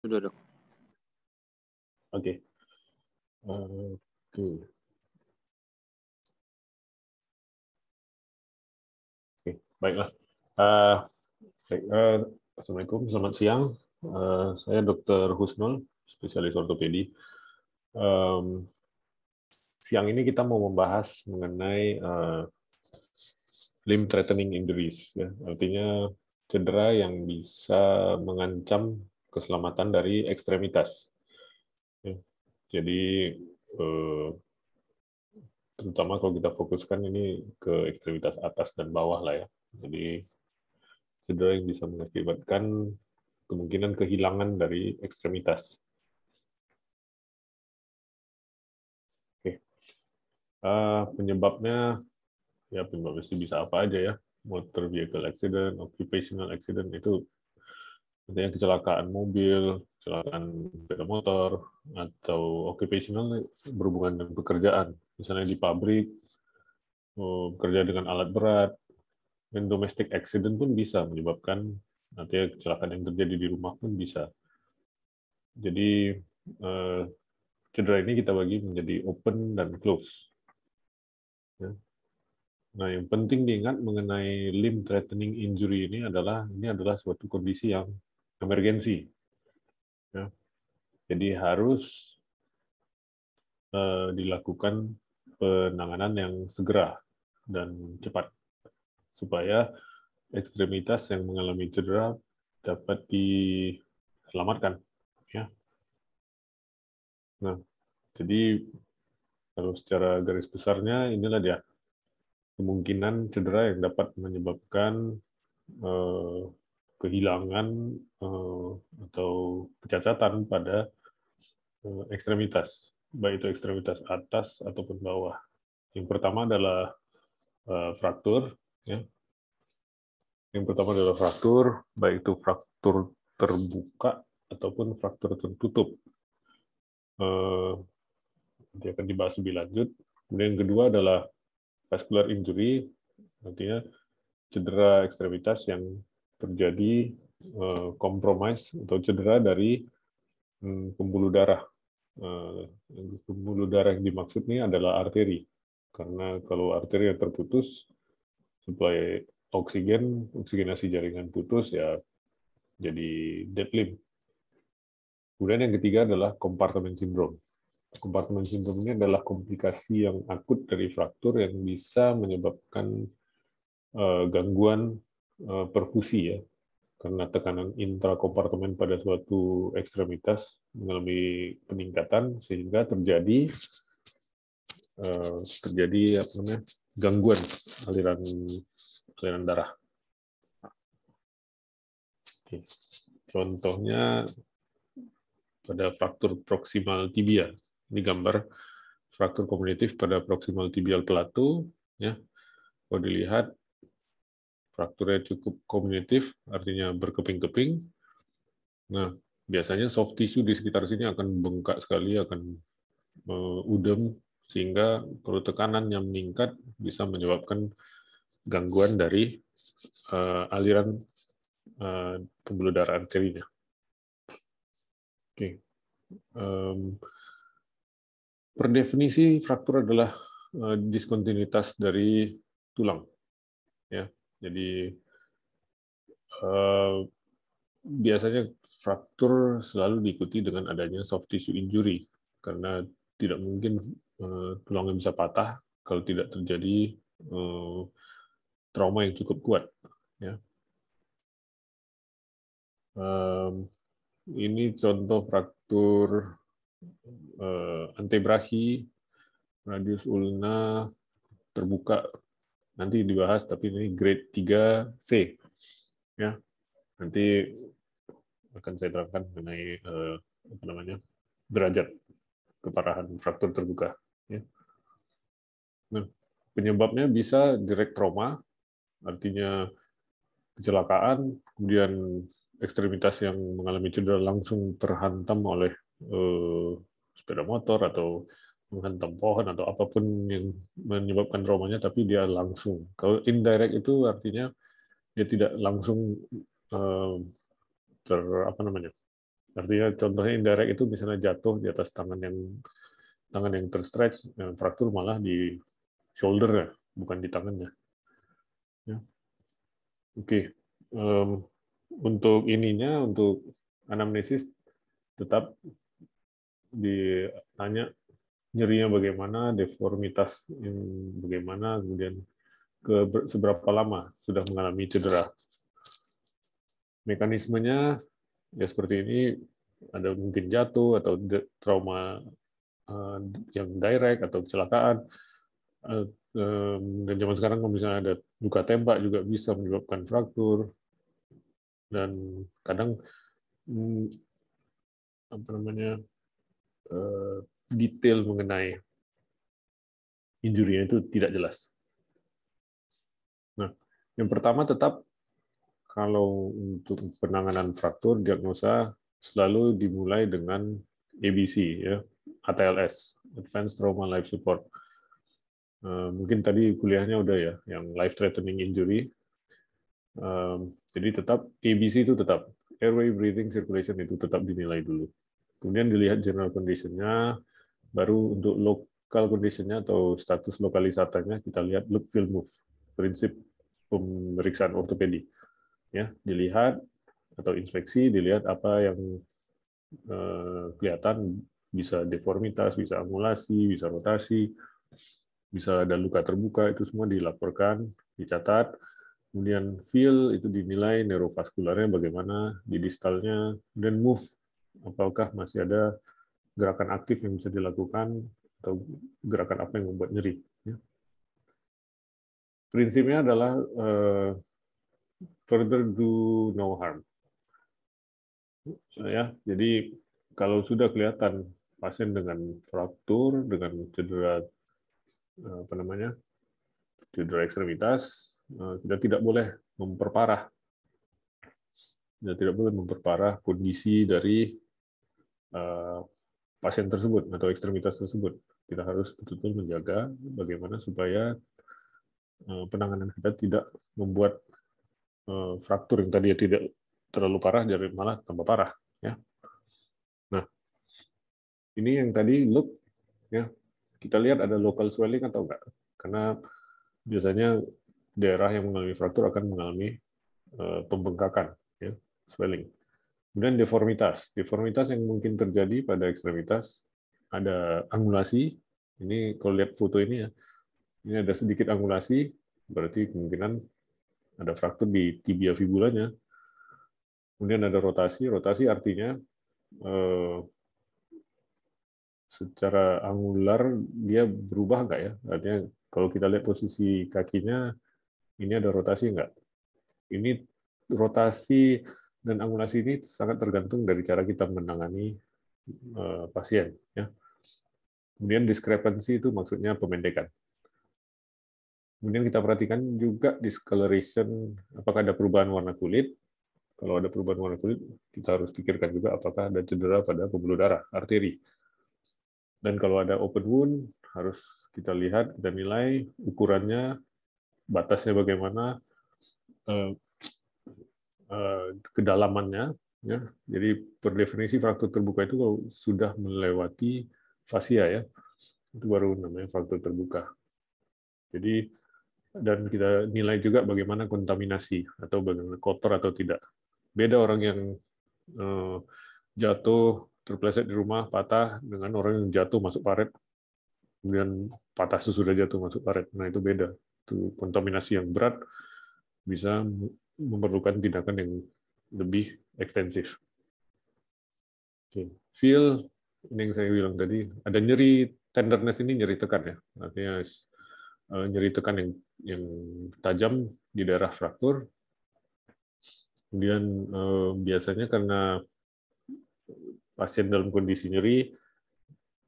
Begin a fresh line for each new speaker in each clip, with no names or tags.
Sudah dok. Oke. Okay. Oke. Oke, baiklah. Uh, uh, Assalamualaikum, selamat siang. Uh, saya Dr. Husnul, spesialis ortopedi. Um, siang ini kita mau membahas mengenai uh, limb threatening injuries, ya. artinya cedera yang bisa mengancam keselamatan dari ekstremitas. Ya, jadi eh, terutama kalau kita fokuskan ini ke ekstremitas atas dan bawah lah ya. Jadi cedera yang bisa mengakibatkan kemungkinan kehilangan dari ekstremitas. Oke, eh, penyebabnya ya penyebabnya sih bisa apa aja ya. Motor vehicle accident, occupational accident itu Artinya kecelakaan mobil, kecelakaan sepeda motor, atau occupational berhubungan dengan pekerjaan. Misalnya di pabrik, oh, bekerja dengan alat berat, dan domestic accident pun bisa menyebabkan nanti kecelakaan yang terjadi di rumah pun bisa. Jadi eh, cedera ini kita bagi menjadi open dan close. Ya. Nah, yang penting diingat mengenai limb threatening injury ini adalah ini adalah suatu kondisi yang emergensi. Ya. Jadi harus eh, dilakukan penanganan yang segera dan cepat supaya ekstremitas yang mengalami cedera dapat diselamatkan. Ya. Nah, jadi kalau secara garis besarnya inilah dia kemungkinan cedera yang dapat menyebabkan eh, kehilangan eh, atau kecacatan pada eh, ekstremitas, baik itu ekstremitas atas ataupun bawah. Yang pertama adalah eh, fraktur, ya. Yang pertama adalah fraktur, baik itu fraktur terbuka ataupun fraktur tertutup. Nanti akan dibahas lebih lanjut. Kemudian yang kedua adalah vascular injury, artinya cedera ekstremitas yang terjadi kompromis eh, atau cedera dari hmm, pembuluh darah. Eh, pembuluh darah yang dimaksud ini adalah arteri, karena kalau arteri yang terputus, supply oksigen, oksigenasi jaringan putus, ya jadi dead limb. Kemudian yang ketiga adalah kompartemen sindrom. Kompartemen sindrom ini adalah komplikasi yang akut dari fraktur yang bisa menyebabkan eh, gangguan Eh, perfusi ya, karena tekanan intrakompartemen pada suatu ekstremitas mengalami peningkatan sehingga terjadi eh, terjadi apa namanya gangguan aliran aliran darah. Oke. Contohnya pada fraktur proximal tibia. Ini gambar fraktur komunitif pada proximal tibial plateau. Ya, kalau dilihat frakturnya cukup komunitif, artinya berkeping-keping. Nah, biasanya soft tissue di sekitar sini akan bengkak sekali, akan eh, udem, sehingga perlu tekanan yang meningkat bisa menyebabkan gangguan dari uh, aliran uh, pembuluh darah arterinya. Oke. Okay. Um, per definisi fraktur adalah uh, diskontinuitas dari tulang. Ya, jadi eh, biasanya fraktur selalu diikuti dengan adanya soft tissue injury karena tidak mungkin uh, eh, tulangnya bisa patah kalau tidak terjadi eh, trauma yang cukup kuat. Ya. ini contoh fraktur uh, antebrahi, radius ulna terbuka nanti dibahas tapi ini grade 3 C ya nanti akan saya terangkan mengenai eh, apa namanya derajat keparahan fraktur terbuka ya. nah, penyebabnya bisa direct trauma artinya kecelakaan kemudian ekstremitas yang mengalami cedera langsung terhantam oleh eh, sepeda motor atau menghantam pohon atau apapun yang menyebabkan traumanya, tapi dia langsung. Kalau indirect itu artinya dia tidak langsung eh, ter apa namanya? Artinya contohnya indirect itu misalnya jatuh di atas tangan yang tangan yang terstretch, fraktur malah di shoulder ya, bukan di tangannya. Ya. Oke, okay. untuk ininya untuk anamnesis tetap ditanya nyerinya bagaimana, deformitas yang bagaimana, kemudian ke seberapa lama sudah mengalami cedera. Mekanismenya ya seperti ini, ada mungkin jatuh atau trauma eh, yang direct atau kecelakaan. Eh, dan zaman sekarang kalau misalnya ada luka tembak juga bisa menyebabkan fraktur. Dan kadang hmm, apa namanya eh, detail mengenai injurinya itu tidak jelas. Nah, yang pertama tetap kalau untuk penanganan fraktur diagnosa selalu dimulai dengan ABC ya, ATLS, Advanced Trauma Life Support. Eh, mungkin tadi kuliahnya udah ya, yang life threatening injury. Jadi tetap ABC itu tetap airway, breathing, circulation itu tetap dinilai dulu. Kemudian dilihat general conditionnya. Baru untuk local conditionnya atau status lokalisatanya kita lihat look, feel, move. Prinsip pemeriksaan ortopedi. Ya, dilihat atau inspeksi, dilihat apa yang eh, kelihatan bisa deformitas, bisa amulasi bisa rotasi, bisa ada luka terbuka, itu semua dilaporkan, dicatat. Kemudian feel itu dinilai neurovaskularnya bagaimana, di distalnya, dan move apakah masih ada gerakan aktif yang bisa dilakukan atau gerakan apa yang membuat nyeri. Ya. Prinsipnya adalah uh, further do no harm. Nah, ya, jadi kalau sudah kelihatan pasien dengan fraktur, dengan cedera eh, apa namanya, cedera ekstremitas, eh, kita tidak boleh memperparah. Kita tidak boleh memperparah kondisi dari pasien tersebut atau ekstremitas tersebut. Kita harus betul-betul menjaga bagaimana supaya eh, penanganan kita tidak membuat eh, fraktur yang tadi tidak terlalu parah jadi malah tambah parah ya. Nah, ini yang tadi look ya. Kita lihat ada local swelling atau enggak? Karena biasanya daerah yang mengalami fraktur akan mengalami eh, pembengkakan ya, swelling. Kemudian deformitas. Deformitas yang mungkin terjadi pada ekstremitas ada angulasi. Ini kalau lihat foto ini ya, ini ada sedikit angulasi, berarti kemungkinan ada fraktur di tibia fibulanya. Kemudian ada rotasi. Rotasi artinya eh, secara angular dia berubah nggak ya? Artinya kalau kita lihat posisi kakinya, ini ada rotasi nggak? Ini rotasi dan angulasi ini sangat tergantung dari cara kita menangani eh, pasien. Ya. Kemudian diskrepansi itu maksudnya pemendekan. Kemudian kita perhatikan juga discoloration, apakah ada perubahan warna kulit. Kalau ada perubahan warna kulit, kita harus pikirkan juga apakah ada cedera pada pembuluh darah, arteri. Dan kalau ada open wound, harus kita lihat, kita nilai ukurannya, batasnya bagaimana, eh, Eh, kedalamannya. Ya. Jadi per definisi fraktur terbuka itu kalau sudah melewati fascia ya, itu baru namanya fraktur terbuka. Jadi dan kita nilai juga bagaimana kontaminasi atau bagaimana kotor atau tidak. Beda orang yang eh, jatuh terpleset di rumah patah dengan orang yang jatuh masuk paret kemudian patah sesudah jatuh masuk paret. Nah itu beda. Itu kontaminasi yang berat bisa memerlukan tindakan yang lebih ekstensif. okay. feel ini yang saya bilang tadi ada nyeri tenderness ini nyeri tekan ya, artinya eh, nyeri tekan yang yang tajam di daerah fraktur. Kemudian eh, biasanya karena pasien dalam kondisi nyeri,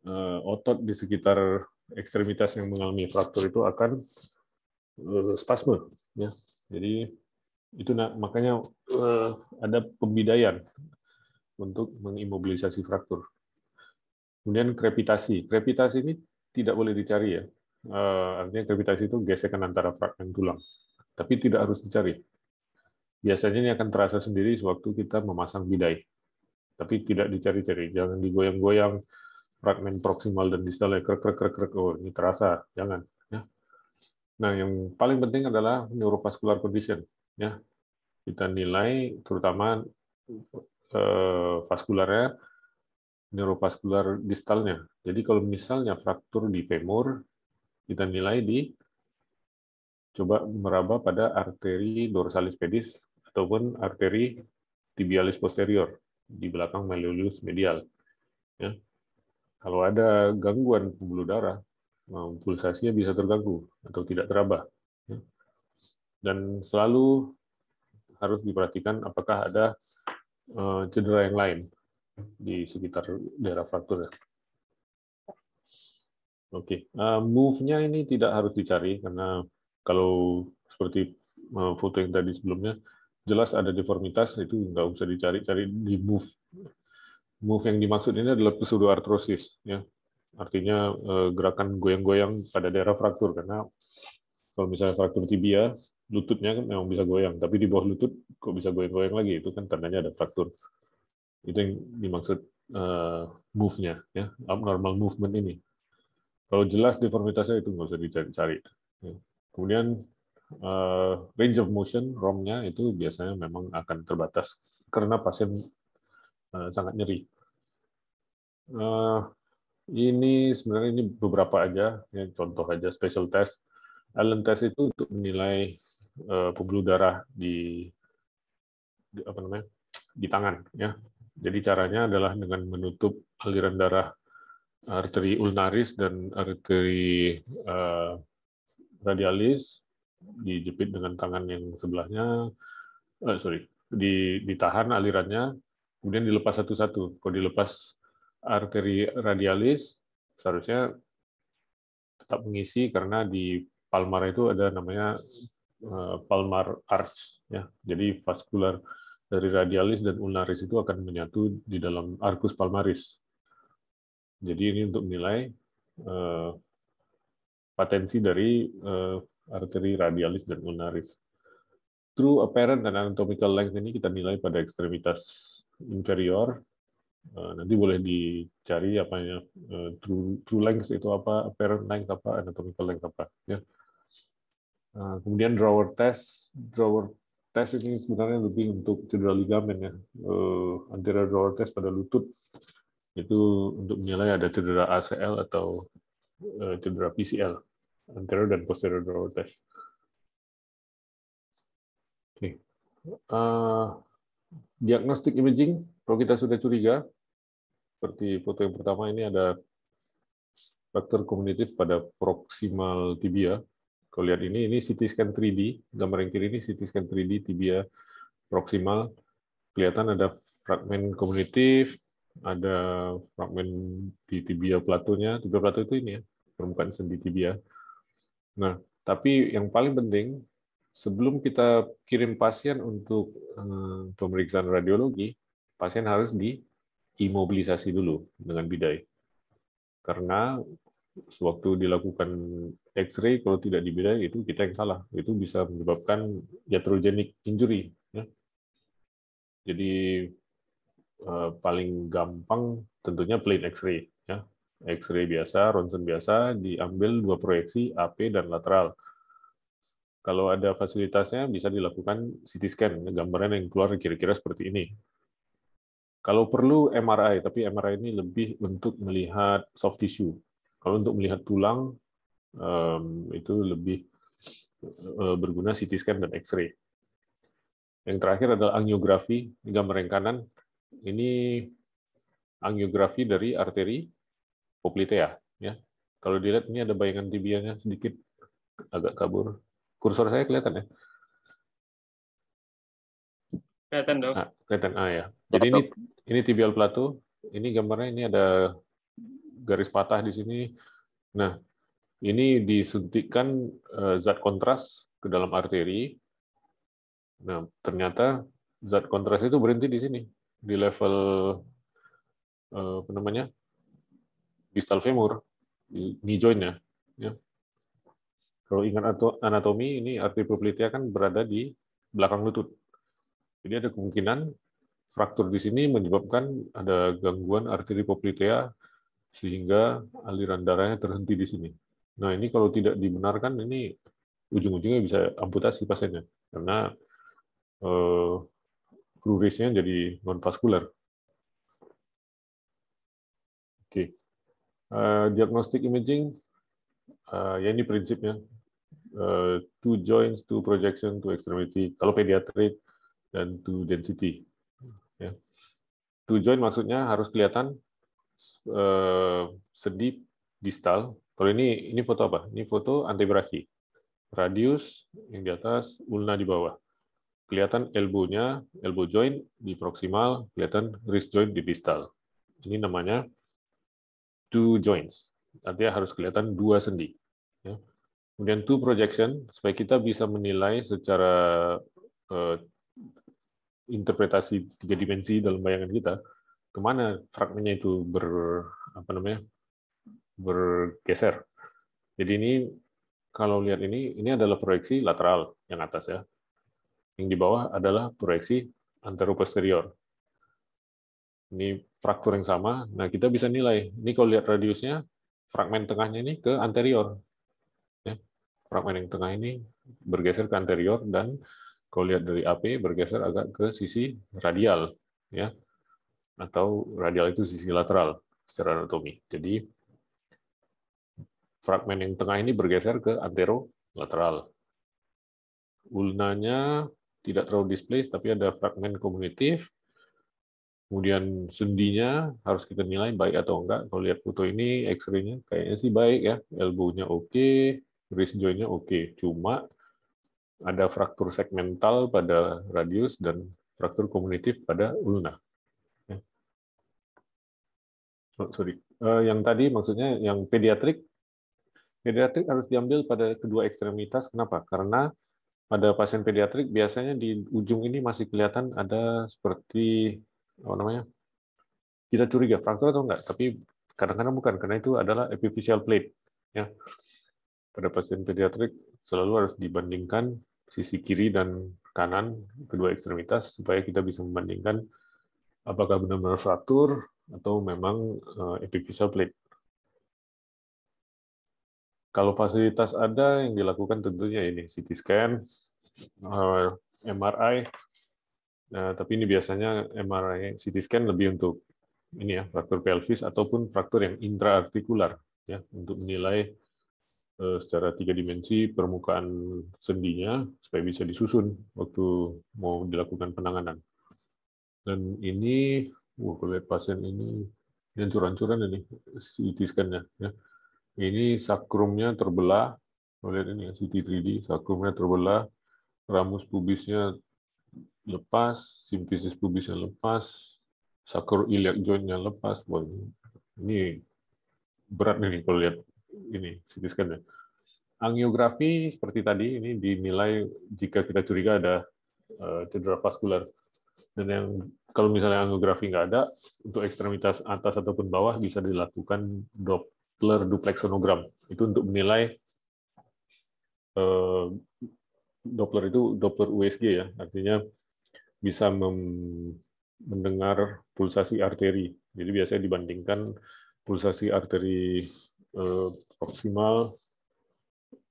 eh, otot di sekitar ekstremitas yang mengalami fraktur itu akan spasme. Ya. Jadi itu nah, makanya uh, ada pembidaian untuk mengimobilisasi fraktur. Kemudian krepitasi. Krepitasi ini tidak boleh dicari ya. Uh, artinya krepitasi itu gesekan antara fragmen tulang, tapi tidak harus dicari. Biasanya ini akan terasa sendiri sewaktu kita memasang bidai, tapi tidak dicari-cari. Jangan digoyang-goyang fragmen proximal dan distal ya, krek krek krek krek oh ini terasa jangan ya. Nah, yang paling penting adalah neurovascular condition ya kita nilai terutama eh, vaskularnya neurovaskular distalnya. Jadi kalau misalnya fraktur di femur, kita nilai di coba meraba pada arteri dorsalis pedis ataupun arteri tibialis posterior di belakang malleolus medial. Ya. Kalau ada gangguan pembuluh darah, pulsasinya bisa terganggu atau tidak teraba dan selalu harus diperhatikan apakah ada eh, cedera yang lain di sekitar daerah fraktur. Ya. Oke, okay. Eh, move-nya ini tidak harus dicari karena kalau seperti eh, foto yang tadi sebelumnya jelas ada deformitas itu nggak usah dicari, cari di move. Move yang dimaksud ini adalah pseudoartrosis, ya artinya gerakan goyang-goyang pada daerah fraktur karena kalau misalnya fraktur tibia, lututnya kan memang bisa goyang, tapi di bawah lutut kok bisa goyang-goyang lagi, itu kan tandanya ada fraktur. Itu yang dimaksud uh, move-nya, ya, abnormal movement ini. Kalau jelas deformitasnya itu nggak usah dicari-cari. Ya. Kemudian uh, range of motion, ROM-nya itu biasanya memang akan terbatas karena pasien uh, sangat nyeri. Uh, ini sebenarnya ini beberapa aja, ya, contoh aja special test Allen test itu untuk menilai eh, pembuluh darah di, di apa namanya di tangan ya. Jadi caranya adalah dengan menutup aliran darah arteri ulnaris dan arteri uh, radialis dijepit dengan tangan yang sebelahnya, uh, sorry, di, ditahan alirannya, kemudian dilepas satu-satu. Kalau dilepas arteri radialis, seharusnya tetap mengisi karena di Palmar itu ada namanya eh, palmar arch ya. Jadi vaskular dari radialis dan ulnaris itu akan menyatu di dalam arcus palmaris. Jadi ini untuk menilai eh, potensi dari eh, arteri radialis dan ulnaris. True apparent dan anatomical length ini kita nilai pada ekstremitas inferior. Eh, nanti boleh dicari apanya true eh, true length itu apa, apparent length apa, anatomical length apa ya. Nah, kemudian drawer test, drawer test ini sebenarnya lebih untuk cedera ligamen ya, eh, antara drawer test pada lutut itu untuk menilai ada cedera ACL atau eh, cedera PCL, antara dan posterior drawer test. Oke, uh, diagnostik imaging kalau kita sudah curiga, seperti foto yang pertama ini ada faktor komunitif pada proximal tibia kalau lihat ini, ini CT scan 3D, gambar yang kiri ini CT scan 3D tibia proximal. Kelihatan ada fragmen komunitif, ada fragmen di tibia platonya. Tibia plato itu ini ya, permukaan sendi tibia. Nah, tapi yang paling penting, sebelum kita kirim pasien untuk eh, pemeriksaan radiologi, pasien harus diimobilisasi dulu dengan bidai. Karena sewaktu dilakukan X-ray kalau tidak dibedah itu kita yang salah. Itu bisa menyebabkan iatrogenic injury. Ya. Jadi eh, paling gampang tentunya plain X-ray. Ya. X-ray biasa, ronsen biasa, diambil dua proyeksi AP dan lateral. Kalau ada fasilitasnya bisa dilakukan CT scan, ya, gambaran yang keluar kira-kira seperti ini. Kalau perlu MRI, tapi MRI ini lebih untuk melihat soft tissue. Kalau untuk melihat tulang, um, itu lebih uh, berguna CT scan dan X-ray. Yang terakhir adalah angiografi, gambar yang kanan. Ini angiografi dari arteri poplitea. Ya. Kalau dilihat ini ada bayangan tibianya sedikit agak kabur. Kursor saya kelihatan ya? Kelihatan dong. Ah, kelihatan, ah ya. Jadi ini, ini tibial plato. Ini gambarnya ini ada garis patah di sini. Nah, ini disuntikkan eh, zat kontras ke dalam arteri. Nah, ternyata zat kontras itu berhenti di sini, di level eh, apa namanya? distal femur, di nya Ya. Kalau ingat anatomi, ini arteri popliteia kan berada di belakang lutut. Jadi ada kemungkinan fraktur di sini menyebabkan ada gangguan arteri poplitea sehingga aliran darahnya terhenti di sini. Nah ini kalau tidak dibenarkan ini ujung-ujungnya bisa amputasi pasiennya karena eh, uh, jadi non vaskular. Oke, uh, diagnostik imaging uh, ya ini prinsipnya uh, two joints, two projection, two extremity. Kalau pediatric dan two density. Ya. Two joint maksudnya harus kelihatan uh, sedip distal kalau ini ini foto apa? Ini foto antebrahi. Radius yang di atas, ulna di bawah. Kelihatan elbownya, elbow joint di proximal, kelihatan wrist joint di distal. Ini namanya two joints. Artinya harus kelihatan dua sendi. Ya. Kemudian two projection, supaya kita bisa menilai secara eh, interpretasi tiga dimensi dalam bayangan kita, kemana fragmennya itu ber, apa namanya, bergeser. Jadi ini kalau lihat ini, ini adalah proyeksi lateral yang atas ya. Yang di bawah adalah proyeksi antero anteroposterior. Ini fraktur yang sama. Nah, kita bisa nilai. Ini kalau lihat radiusnya, fragmen tengahnya ini ke anterior. Ya. Fragmen yang tengah ini bergeser ke anterior dan kalau lihat dari AP bergeser agak ke sisi radial ya. Atau radial itu sisi lateral secara anatomi. Jadi fragmen yang tengah ini bergeser ke antero lateral Ulnanya tidak terlalu displaced tapi ada fragmen komunitif. Kemudian sendinya harus kita nilai baik atau enggak. Kalau lihat foto ini, X-ray-nya kayaknya sih baik ya. Elbow-nya oke, okay, wrist joint-nya oke. Okay. Cuma ada fraktur segmental pada radius dan fraktur komunitif pada ulna. Ya. Oh, sorry, eh, yang tadi maksudnya yang pediatrik Pediatrik harus diambil pada kedua ekstremitas. Kenapa? Karena pada pasien pediatrik biasanya di ujung ini masih kelihatan ada seperti apa namanya? Kita curiga fraktur atau enggak, tapi kadang-kadang bukan karena itu adalah epifisial plate ya. Pada pasien pediatrik selalu harus dibandingkan sisi kiri dan kanan kedua ekstremitas supaya kita bisa membandingkan apakah benar-benar fraktur atau memang eh, epifisial plate. Kalau fasilitas ada, yang dilakukan tentunya ini CT scan, eh, MRI. Nah, tapi ini biasanya MRI CT scan lebih untuk ini ya fraktur pelvis ataupun fraktur yang intraartikular ya untuk menilai eh, secara tiga dimensi permukaan sendinya supaya bisa disusun waktu mau dilakukan penanganan. Dan ini, wah, kalau lihat pasien ini, ini hancur-hancuran ini CT scan-nya. Ya ini sakrumnya terbelah, oh, lihat ini ya, CT3D, sakrumnya terbelah, ramus pubisnya lepas, simfisis pubisnya lepas, iliac jointnya lepas. Wah, ini berat nih kalau lihat ini CT scan-nya. Angiografi seperti tadi ini dinilai jika kita curiga ada eh, cedera vaskular. Dan yang kalau misalnya angiografi nggak ada, untuk ekstremitas atas ataupun bawah bisa dilakukan dop Doppler duplex sonogram. Itu untuk menilai eh, Doppler itu Doppler USG ya, artinya bisa mendengar pulsasi arteri. Jadi biasanya dibandingkan pulsasi arteri eh, proksimal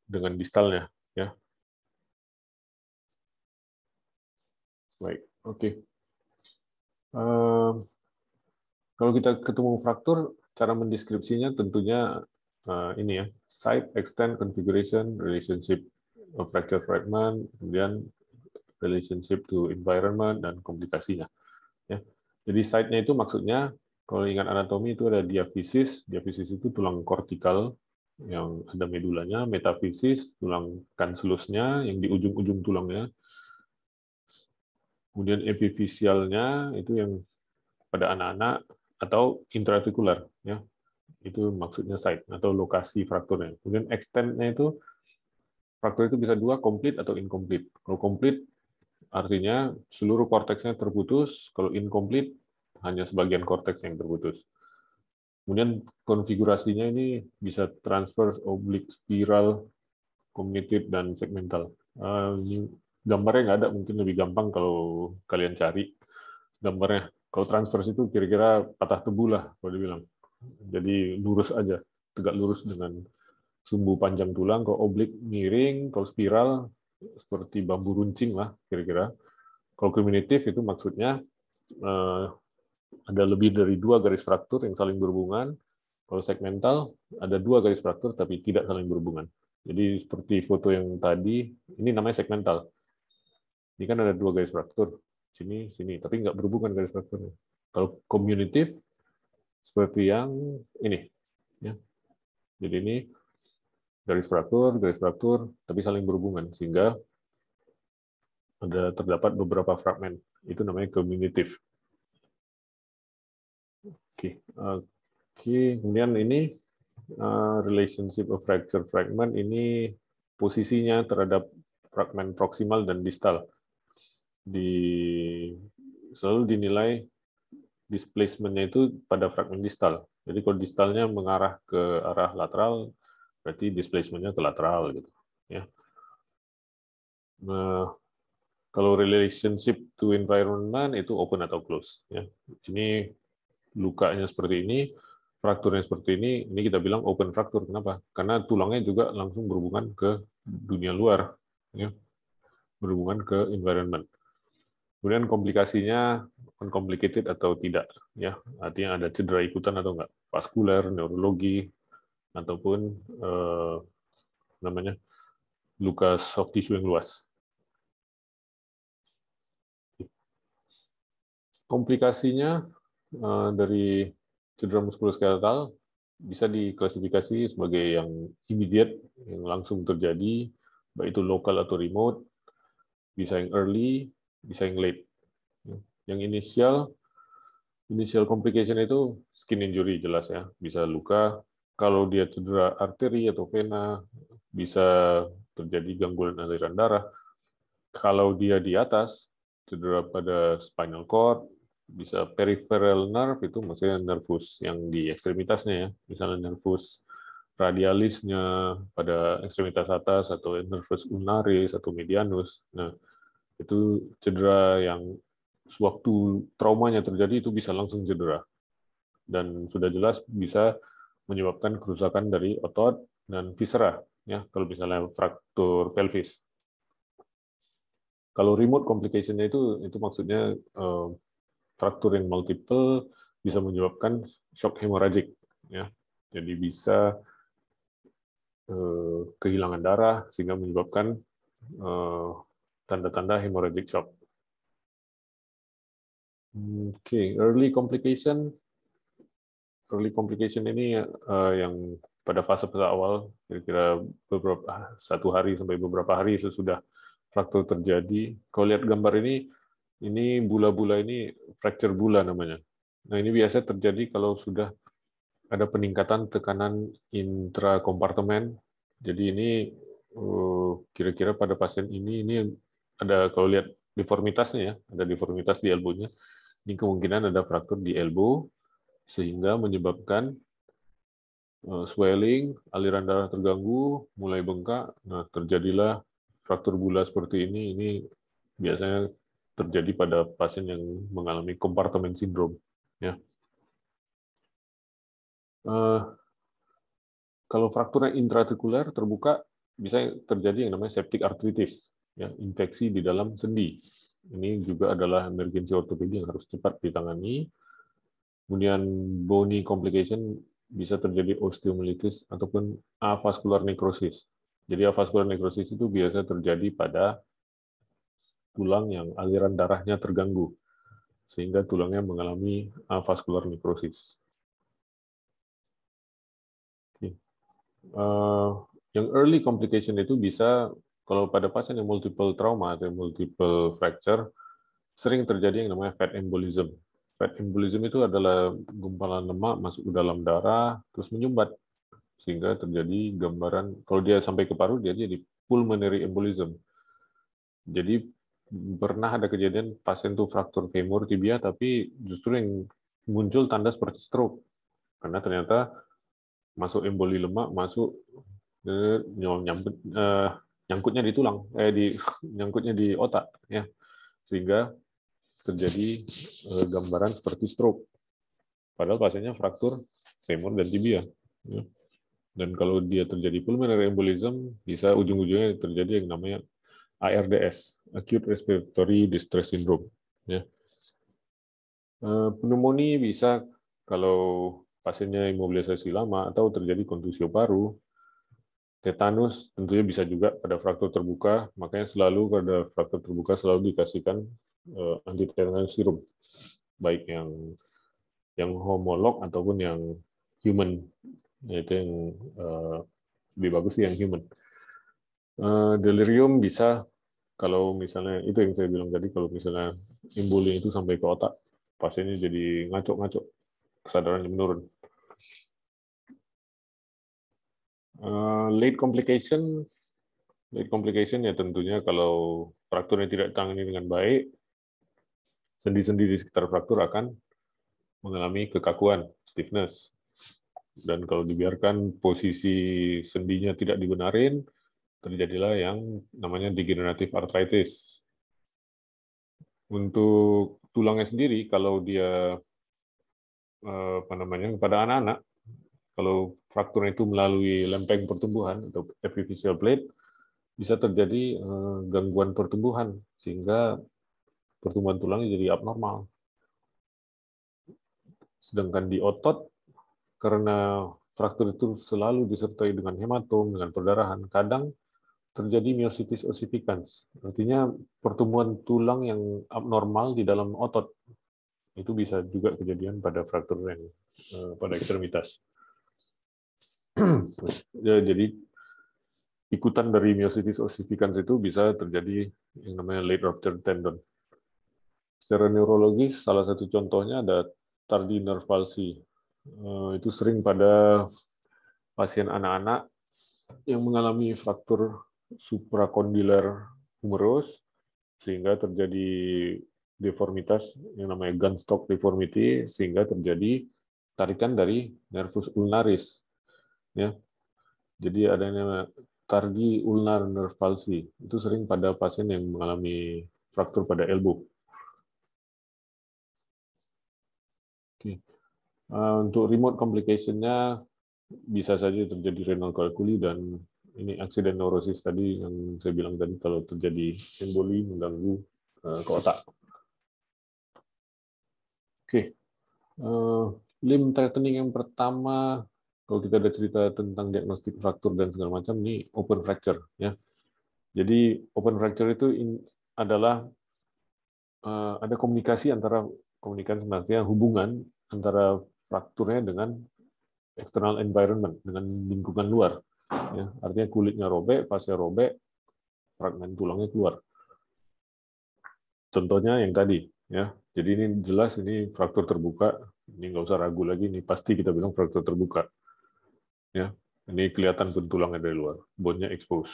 dengan distalnya ya. Baik, oke. Okay. Uh, eh, kalau kita ketemu fraktur, Cara mendeskripsinya tentunya uh, ini ya, site, extend configuration, relationship fracture fragment, kemudian relationship to environment, dan komplikasinya. Ya. Jadi site-nya itu maksudnya, kalau ingat anatomi itu ada diafisis, diafisis itu tulang kortikal yang ada medulanya, metafisis, tulang kanselusnya yang di ujung-ujung tulangnya, kemudian epifisialnya itu yang pada anak-anak, atau intraarticular ya itu maksudnya site atau lokasi frakturnya kemudian extentnya itu fraktur itu bisa dua complete atau incomplete kalau complete artinya seluruh korteksnya terputus kalau incomplete hanya sebagian korteks yang terputus kemudian konfigurasinya ini bisa transverse oblique spiral commutative dan segmental ehm, gambarnya nggak ada mungkin lebih gampang kalau kalian cari gambarnya kalau transverse itu kira-kira patah tebu lah kalau dibilang. Jadi lurus aja, tegak lurus dengan sumbu panjang tulang. Kalau oblik miring, kalau spiral seperti bambu runcing lah kira-kira. Kalau kriminatif itu maksudnya eh, ada lebih dari dua garis fraktur yang saling berhubungan. Kalau segmental ada dua garis fraktur tapi tidak saling berhubungan. Jadi seperti foto yang tadi, ini namanya segmental. Ini kan ada dua garis fraktur sini, sini. Tapi nggak berhubungan garis bakunya. Kalau komunitif, seperti yang ini. ya Jadi ini garis fraktur, garis fraktur, tapi saling berhubungan. Sehingga ada terdapat beberapa fragmen. Itu namanya komunitif. Oke, Oke, kemudian ini eh, relationship of fracture fragment ini posisinya terhadap fragmen proximal dan distal di selalu dinilai displacementnya itu pada fragmen distal. Jadi kalau distalnya mengarah ke arah lateral, berarti displacementnya ke lateral gitu. Ya. Nah, kalau relationship to environment itu open atau close. Ya. Ini lukanya seperti ini, frakturnya seperti ini, ini kita bilang open fraktur. Kenapa? Karena tulangnya juga langsung berhubungan ke dunia luar, ya. berhubungan ke environment. Kemudian komplikasinya uncomplicated atau tidak, ya artinya ada cedera ikutan atau enggak, vaskuler, neurologi, ataupun eh, namanya luka soft tissue yang luas. Komplikasinya eh, dari cedera muskuloskeletal bisa diklasifikasi sebagai yang immediate, yang langsung terjadi, baik itu lokal atau remote, bisa yang early, bisa yang late. Yang inisial, inisial complication itu skin injury jelas ya, bisa luka. Kalau dia cedera arteri atau vena, bisa terjadi gangguan aliran darah. Kalau dia di atas, cedera pada spinal cord, bisa peripheral nerve itu maksudnya nervus yang di ekstremitasnya ya, misalnya nervus radialisnya pada ekstremitas atas atau nervus ulnaris atau medianus. Nah, itu cedera yang sewaktu traumanya terjadi itu bisa langsung cedera dan sudah jelas bisa menyebabkan kerusakan dari otot dan visera ya kalau misalnya fraktur pelvis kalau remote complication-nya itu itu maksudnya uh, fraktur yang multiple bisa menyebabkan shock hemoragik ya jadi bisa uh, kehilangan darah sehingga menyebabkan uh, tanda-tanda hemorrhagic shock. Oke, okay. early complication. Early complication ini uh, yang pada fase-fase awal, kira-kira beberapa satu hari sampai beberapa hari sesudah fraktur terjadi. Kalau lihat gambar ini, ini bula-bula ini fracture bula namanya. Nah ini biasa terjadi kalau sudah ada peningkatan tekanan intra kompartemen. Jadi ini eh, kira-kira pada pasien ini ini ada kalau lihat deformitasnya ya, ada deformitas di elbownya. Ini kemungkinan ada fraktur di elbow sehingga menyebabkan eh, swelling, aliran darah terganggu, mulai bengkak. Nah, terjadilah fraktur gula seperti ini. Ini biasanya terjadi pada pasien yang mengalami kompartemen sindrom. Ya. Uh, kalau frakturnya intratikular terbuka, bisa terjadi yang namanya septic arthritis ya, infeksi di dalam sendi. Ini juga adalah emergensi ortopedi yang harus cepat ditangani. Kemudian bony complication bisa terjadi osteomyelitis ataupun avascular necrosis. Jadi avascular necrosis itu biasa terjadi pada tulang yang aliran darahnya terganggu sehingga tulangnya mengalami avascular necrosis. Eh, yang early complication itu bisa kalau pada pasien yang multiple trauma atau multiple fracture, sering terjadi yang namanya fat embolism. Fat embolism itu adalah gumpalan lemak masuk ke dalam darah, terus menyumbat. Sehingga terjadi gambaran, kalau dia sampai ke paru, dia jadi pulmonary embolism. Jadi pernah ada kejadian pasien itu fraktur femur tibia tapi justru yang muncul tanda seperti stroke karena ternyata masuk emboli lemak masuk nyambut eh, nyangkutnya di tulang, eh di nyangkutnya di otak, ya sehingga terjadi eh, gambaran seperti stroke. Padahal pasiennya fraktur femur dan tibia. Ya. Dan kalau dia terjadi pulmonary embolism, bisa ujung-ujungnya terjadi yang namanya ARDS, Acute Respiratory Distress Syndrome. Ya. Eh, pneumonia bisa kalau pasiennya imobilisasi lama atau terjadi kontusio paru, Tetanus tentunya bisa juga pada fraktur terbuka, makanya selalu pada fraktur terbuka selalu dikasihkan eh, anti tetanus serum, baik yang yang homolog ataupun yang human, nah, itu yang eh, lebih bagus sih yang human. Eh, delirium bisa kalau misalnya itu yang saya bilang tadi, kalau misalnya imbulin itu sampai ke otak, pasiennya jadi ngaco-ngaco, kesadarannya menurun. Eh, late complication, late complication ya tentunya kalau fraktur yang tidak ditangani dengan baik, sendi-sendi di sekitar fraktur akan mengalami kekakuan, stiffness. Dan kalau dibiarkan posisi sendinya tidak dibenarin, terjadilah yang namanya degenerative arthritis. Untuk tulangnya sendiri, kalau dia eh, apa namanya kepada anak-anak kalau fraktur itu melalui lempeng pertumbuhan atau epiphyseal plate, bisa terjadi eh, gangguan pertumbuhan sehingga pertumbuhan tulang jadi abnormal. Sedangkan di otot, karena fraktur itu selalu disertai dengan hematom, dengan perdarahan, kadang terjadi myositis ossificans. Artinya pertumbuhan tulang yang abnormal di dalam otot. Itu bisa juga kejadian pada fraktur yang eh, pada ekstremitas ya, jadi ikutan dari myositis ossificans itu bisa terjadi yang namanya late rupture tendon. Secara neurologis, salah satu contohnya ada tardi nerve palsy. Eh, itu sering pada pasien anak-anak yang mengalami fraktur suprakondilar humerus, sehingga terjadi deformitas yang namanya gunstock deformity, sehingga terjadi tarikan dari nervus ulnaris Ya. Jadi adanya targi ulnar nerve palsy itu sering pada pasien yang mengalami fraktur pada elbow. Oke. Eh, untuk remote complication-nya bisa saja terjadi renal calculi dan ini aksiden neurosis tadi yang saya bilang tadi kalau terjadi emboli mengganggu eh, ke otak. Oke, okay. uh, eh, limb threatening yang pertama kalau kita ada cerita tentang diagnostik fraktur dan segala macam ini open fracture ya. Jadi open fracture itu adalah eh, ada komunikasi antara komunikasi maksudnya hubungan antara frakturnya dengan external environment dengan lingkungan luar. Ya, artinya kulitnya robek, fascia robek, fragmen tulangnya keluar. Contohnya yang tadi ya. Jadi ini jelas ini fraktur terbuka. Ini nggak usah ragu lagi, ini pasti kita bilang fraktur terbuka Ya, ini kelihatan bentulangnya dari luar, bonnya expose.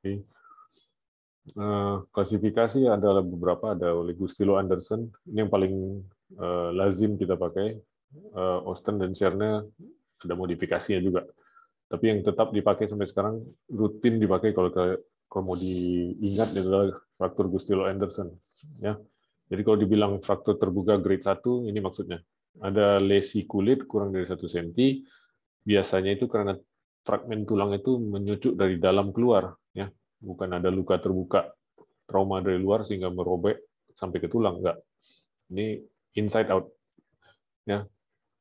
Okay. Eh, klasifikasi ada beberapa, ada Oligustilo Anderson, ini yang paling eh, lazim kita pakai. Uh, Austin dan Cerna ada modifikasinya juga. Tapi yang tetap dipakai sampai sekarang rutin dipakai kalau ke, kalau mau diingat adalah fraktur Gustilo Anderson. Ya, jadi kalau dibilang fraktur terbuka grade 1, ini maksudnya. Ada lesi kulit kurang dari 1 cm, biasanya itu karena fragmen tulang itu menyucuk dari dalam keluar, ya bukan ada luka terbuka, trauma dari luar sehingga merobek sampai ke tulang, enggak. Ini inside out. ya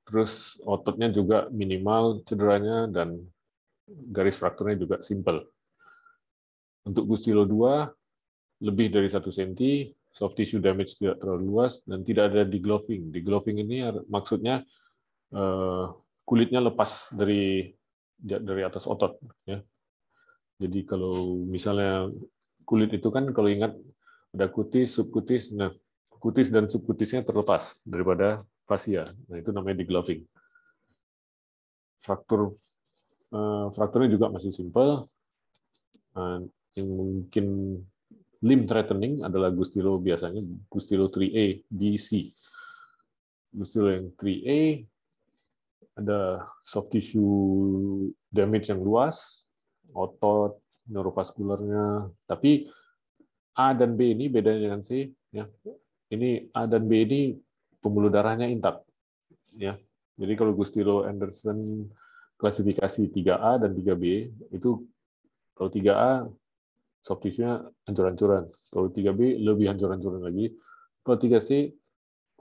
Terus ototnya juga minimal cederanya dan garis frakturnya juga simple. Untuk Gustilo 2, lebih dari 1 cm, soft tissue damage tidak terlalu luas dan tidak ada degloving. Degloving ini maksudnya eh, kulitnya lepas dari dari atas otot ya. Jadi kalau misalnya kulit itu kan kalau ingat ada kutis, subkutis, nah kutis dan subkutisnya terlepas daripada fascia. Nah, itu namanya degloving. Fraktur eh, frakturnya juga masih simpel. Nah, yang mungkin limb threatening adalah Gustilo biasanya Gustilo 3A BC. Gustilo yang 3A ada soft tissue damage yang luas, otot, neurovaskularnya, tapi A dan B ini bedanya dengan C ya. Ini A dan B ini pembuluh darahnya intak ya. Jadi kalau Gustilo Anderson klasifikasi 3A dan 3B itu kalau 3A soft tissue-nya hancur-hancuran. Kalau 3B lebih hancur-hancuran lagi. Kalau 3C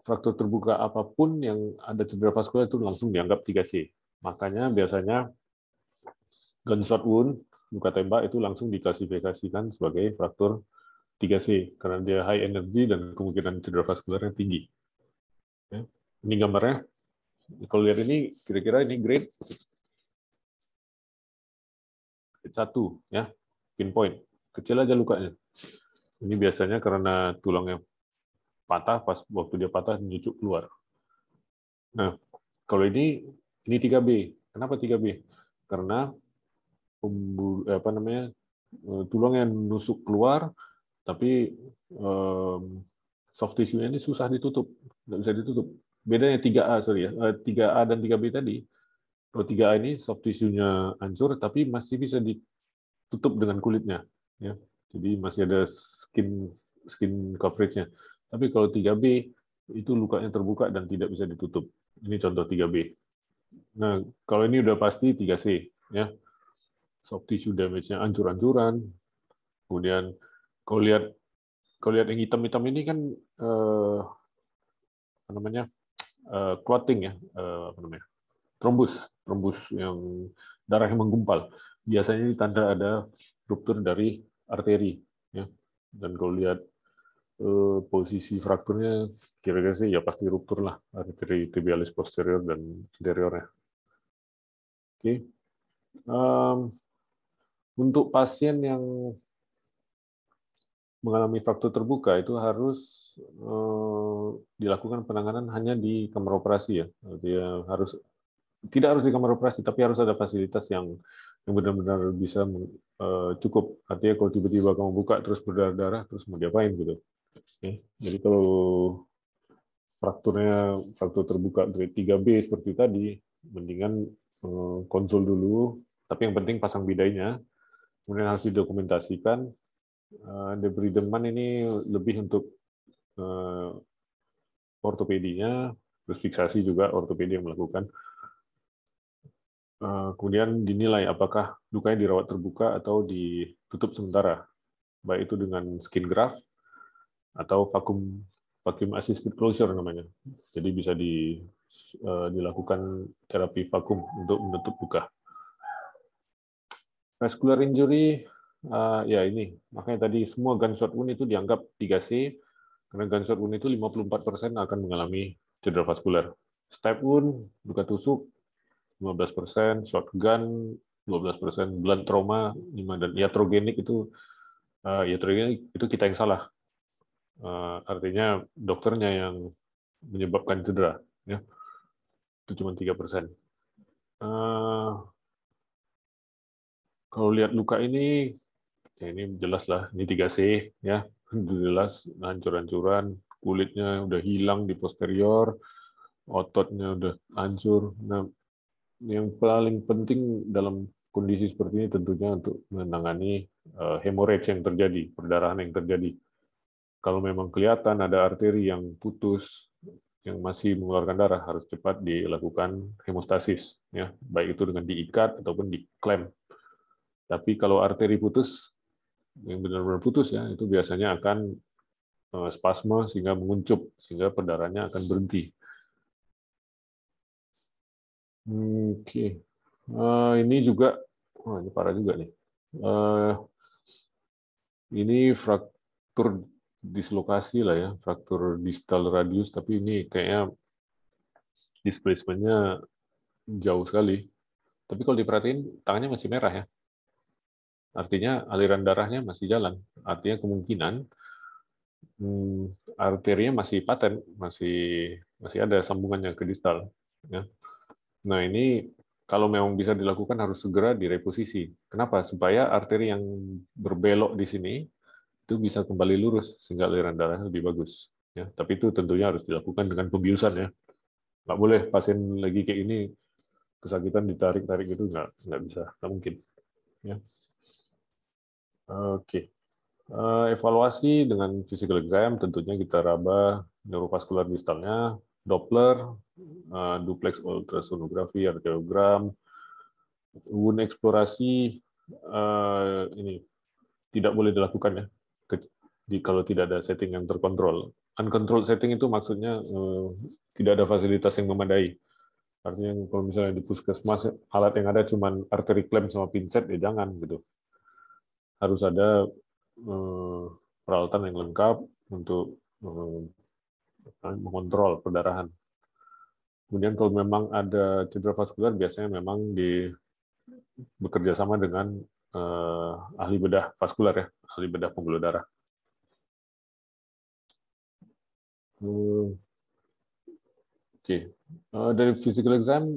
fraktur terbuka apapun yang ada cedera vaskular itu langsung dianggap 3C. Makanya biasanya gunshot wound, luka tembak itu langsung diklasifikasikan sebagai fraktur 3C karena dia high energy dan kemungkinan cedera vaskularnya tinggi. Ya. Ini gambarnya. Kalau lihat ini, kira-kira ini grade grade 1 ya, pinpoint kecil aja lukanya. Ini biasanya karena tulangnya patah, pas waktu dia patah nyucuk keluar. Nah, kalau ini ini 3B. Kenapa 3B? Karena eh, apa namanya? Eh, tulang yang nusuk keluar tapi soft tissue ini susah ditutup, nggak bisa ditutup. Bedanya 3A sorry ya, 3A eh, dan 3B tadi. Kalau 3A ini soft tissue-nya hancur tapi masih bisa ditutup dengan kulitnya ya jadi masih ada skin skin coveragenya Tapi kalau 3B itu lukanya terbuka dan tidak bisa ditutup. Ini contoh 3B. Nah, kalau ini udah pasti 3C ya. Soft tissue damage-nya ancur-ancuran. Kemudian kalau lihat kalau lihat yang hitam-hitam ini kan eh, apa namanya? Eh, clotting ya, eh, apa namanya? trombus, trombus yang darah yang menggumpal. Biasanya ini tanda ada struktur dari arteri. Ya. Dan kalau lihat eh, posisi frakturnya, kira-kira sih ya pasti ruptur lah arteri tibialis posterior dan anteriornya. Oke, okay. um, untuk pasien yang mengalami fraktur terbuka itu harus eh, dilakukan penanganan hanya di kamar operasi ya. Artinya harus tidak harus di kamar operasi, tapi harus ada fasilitas yang yang benar-benar bisa eh, cukup. Artinya kalau tiba-tiba kamu buka terus berdarah-darah, terus mau diapain gitu. Ya, jadi kalau frakturnya fraktur terbuka grade 3B seperti tadi, mendingan eh, konsul dulu, tapi yang penting pasang bidainya, kemudian harus didokumentasikan. Eh, debris deman ini lebih untuk ortopedinya, terus fiksasi juga ortopedi yang melakukan. Eh, kemudian dinilai apakah lukanya dirawat terbuka atau ditutup sementara, baik itu dengan skin graft atau vakum vakum assisted closure namanya. Jadi bisa di, eh, dilakukan terapi vakum untuk menutup luka. Vascular injury, eh, ya ini makanya tadi semua gunshot wound itu dianggap 3C karena gunshot wound itu 54% akan mengalami cedera vaskular. Step wound, luka tusuk, 15 persen, shotgun 12 persen, blunt trauma 5 dan iatrogenik itu uh, eh, iatrogenik itu kita yang salah. Uh, artinya dokternya yang menyebabkan cedera, ya itu cuma tiga persen. Uh, kalau lihat luka ini, ya ini jelas lah, ini 3C, ya jelas hancur-hancuran, kulitnya udah hilang di posterior, ototnya udah hancur. Nah, yang paling penting dalam kondisi seperti ini tentunya untuk menangani eh, hemorrhage yang terjadi, perdarahan yang terjadi. Kalau memang kelihatan ada arteri yang putus, yang masih mengeluarkan darah harus cepat dilakukan hemostasis ya baik itu dengan diikat ataupun diklem tapi kalau arteri putus yang benar-benar putus ya itu biasanya akan eh, spasma sehingga menguncup sehingga perdarahannya akan berhenti Oke, uh, ini juga, oh, ini parah juga nih. Uh, ini fraktur dislokasi lah ya, fraktur distal radius, tapi ini kayaknya displacement-nya jauh sekali. Tapi kalau diperhatiin, tangannya masih merah ya. Artinya aliran darahnya masih jalan. Artinya kemungkinan hmm, arterinya masih paten, masih masih ada sambungannya ke distal. Ya Nah ini kalau memang bisa dilakukan harus segera direposisi. Kenapa? Supaya arteri yang berbelok di sini itu bisa kembali lurus sehingga aliran darahnya lebih bagus. Ya, tapi itu tentunya harus dilakukan dengan pembiusan ya. Nggak boleh pasien lagi kayak ini kesakitan ditarik-tarik gitu, nggak nggak bisa, nggak mungkin. Ya. Oke. Eh, evaluasi dengan physical exam tentunya kita raba neurovascular distalnya, Doppler, eh, duplex ultrasonografi, arteogram, wound eksplorasi eh, ini tidak boleh dilakukan ya kalau tidak ada setting yang terkontrol. Uncontrolled setting itu maksudnya eh, tidak ada fasilitas yang memadai. Artinya kalau misalnya di puskesmas alat yang ada cuma arteri clamp sama pinset ya jangan gitu. Harus ada peralatan yang lengkap untuk Kan, mengontrol perdarahan. Kemudian kalau memang ada cedera vaskular, biasanya memang di bekerja sama dengan eh, ahli bedah vaskular ya, ahli bedah pembuluh darah. Hmm. Oke, okay. Eh, dari physical exam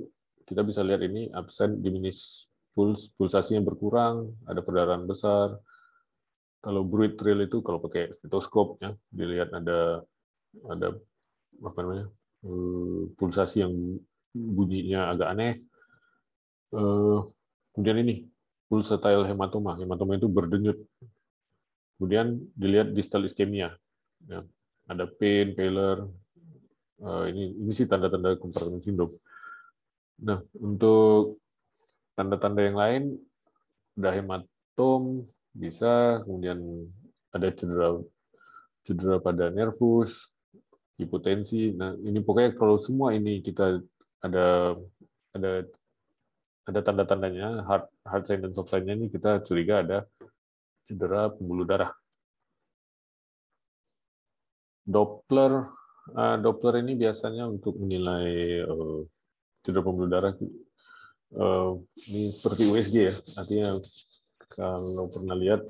kita bisa lihat ini absen diminis puls yang berkurang, ada perdarahan besar. Kalau bruit trail itu kalau pakai stetoskop ya, dilihat ada ada apa namanya eh, pulsasi yang bunyinya agak aneh. Eh, kemudian ini pulsatile hematoma, hematoma itu berdenyut. Kemudian dilihat distal iskemia, ya, ada pain, paler. Eh, ini ini sih tanda-tanda compartment syndrome. Nah untuk tanda-tanda yang lain ada hematom bisa, kemudian ada cedera cedera pada nervus, hipotensi. Nah, ini pokoknya kalau semua ini kita ada ada ada tanda-tandanya hard hard sign dan soft sign-nya ini kita curiga ada cedera pembuluh darah. Doppler eh, Doppler ini biasanya untuk menilai eh, cedera pembuluh darah eh, ini seperti USG ya, artinya kalau pernah lihat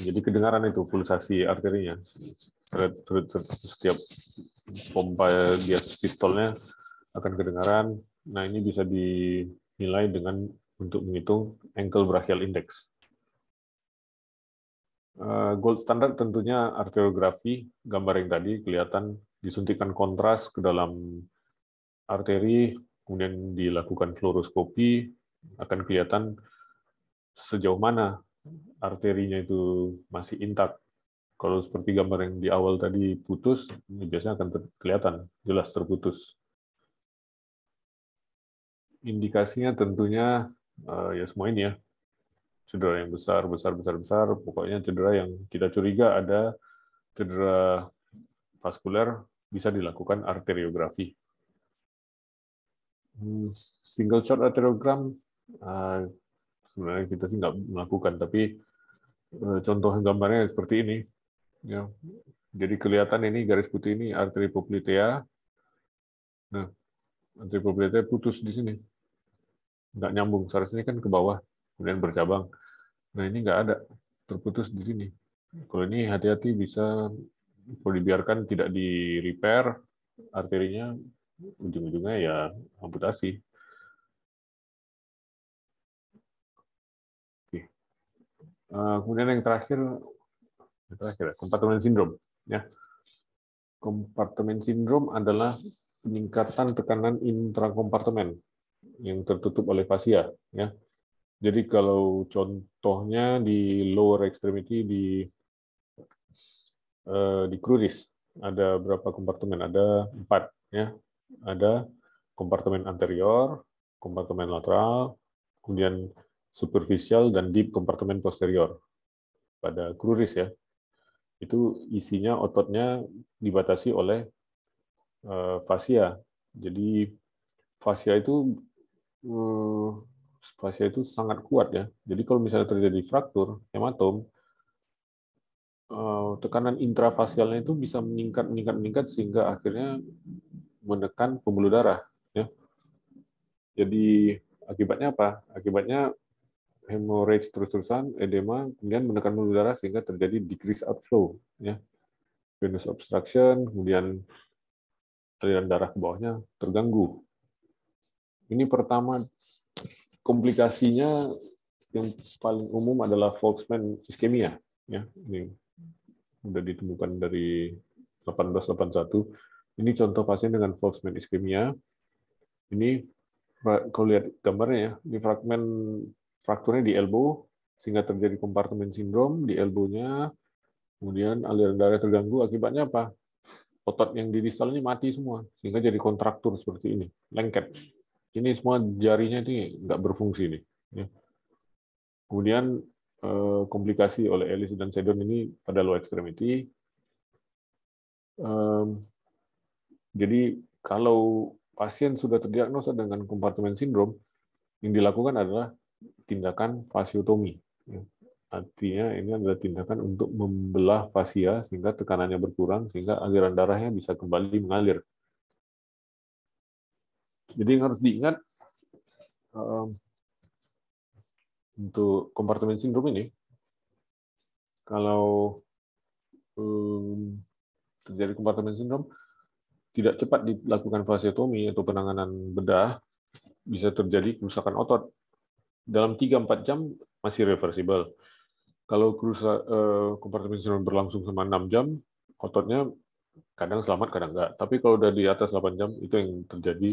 jadi kedengaran itu pulsasi arterinya setiap pompa ya, dia pistolnya akan kedengaran. Nah, ini bisa dinilai dengan untuk menghitung angle brachial index. Eh, gold standard tentunya arteriografi, gambar yang tadi kelihatan disuntikan kontras ke dalam arteri, kemudian dilakukan fluoroskopi, akan kelihatan sejauh mana arterinya itu masih intak. Kalau seperti gambar yang di awal tadi putus, ini biasanya akan kelihatan jelas terputus. Indikasinya tentunya eh, ya semua ini ya. Cedera yang besar, besar, besar, besar. Pokoknya cedera yang kita curiga ada cedera vaskuler bisa dilakukan arteriografi. Hmm, single shot arteriogram eh, sebenarnya kita sih nggak melakukan, tapi eh, contoh gambarnya seperti ini. Ya. Jadi kelihatan ini garis putih ini arteri poplitea. Nah, arteri poplitea putus di sini. Nggak nyambung. Seharusnya kan ke bawah, kemudian bercabang. Nah, ini nggak ada. Terputus di sini. Kalau ini hati-hati bisa kalau dibiarkan tidak di repair arterinya ujung-ujungnya ya amputasi. Eh, kemudian yang terakhir terakhir compartment syndrome ya compartment syndrome adalah peningkatan tekanan intrakompartemen yang tertutup oleh fascia ya jadi kalau contohnya di lower extremity di eh, di cruris ada berapa kompartemen ada empat ya ada kompartemen anterior kompartemen lateral kemudian superficial dan deep kompartemen posterior pada cruris ya itu isinya ototnya dibatasi oleh eh, fascia. Jadi fascia itu eh, fascia itu sangat kuat ya. Jadi kalau misalnya terjadi fraktur, hematom, eh, tekanan intrafasialnya itu bisa meningkat meningkat meningkat sehingga akhirnya menekan pembuluh darah ya. Jadi akibatnya apa? Akibatnya hemorrhage terus-terusan, edema, kemudian menekan pembuluh darah sehingga terjadi decrease outflow, ya. venous obstruction, kemudian aliran darah ke bawahnya terganggu. Ini pertama komplikasinya yang paling umum adalah Volksman iskemia, ya. Ini sudah ditemukan dari 1881. Ini contoh pasien dengan Volksman iskemia. Ini kalau lihat gambarnya ya, ini fragmen frakturnya di elbow sehingga terjadi kompartemen sindrom di elbownya, kemudian aliran darah terganggu akibatnya apa? Otot yang di ini mati semua sehingga jadi kontraktur seperti ini, lengket. Ini semua jarinya ini nggak berfungsi nih. Ya. Kemudian eh, komplikasi oleh elis dan Sedon ini pada low extremity. Jadi kalau pasien sudah terdiagnosa dengan kompartemen sindrom, yang dilakukan adalah tindakan fasiotomi. Ya. Artinya ini adalah tindakan untuk membelah fascia sehingga tekanannya berkurang sehingga aliran darahnya bisa kembali mengalir. Jadi yang harus diingat ehm, untuk kompartemen sindrom ini, kalau ehm, terjadi kompartemen sindrom, tidak cepat dilakukan fasiotomi atau penanganan bedah, bisa terjadi kerusakan otot dalam 3-4 jam masih reversible. Kalau krusa, eh, kompartemen compartment berlangsung selama 6 jam, ototnya kadang selamat, kadang enggak. Tapi kalau udah di atas 8 jam, itu yang terjadi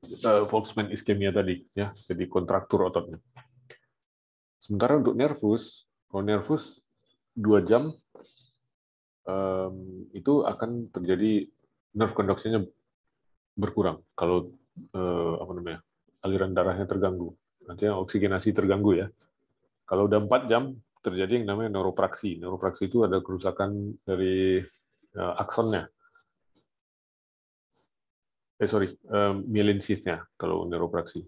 eh, iskemia tadi. ya Jadi kontraktur ototnya. Sementara untuk nervus, kalau nervus 2 jam, itu akan terjadi nerve conduction-nya berkurang kalau eh, apa namanya aliran darahnya terganggu Nanti oksigenasi terganggu ya. Kalau udah 4 jam, terjadi yang namanya neuropraksi. Neuropraksi itu ada kerusakan dari eh, aksonnya. Eh, sorry, eh, mielinsisnya kalau neuropraksi.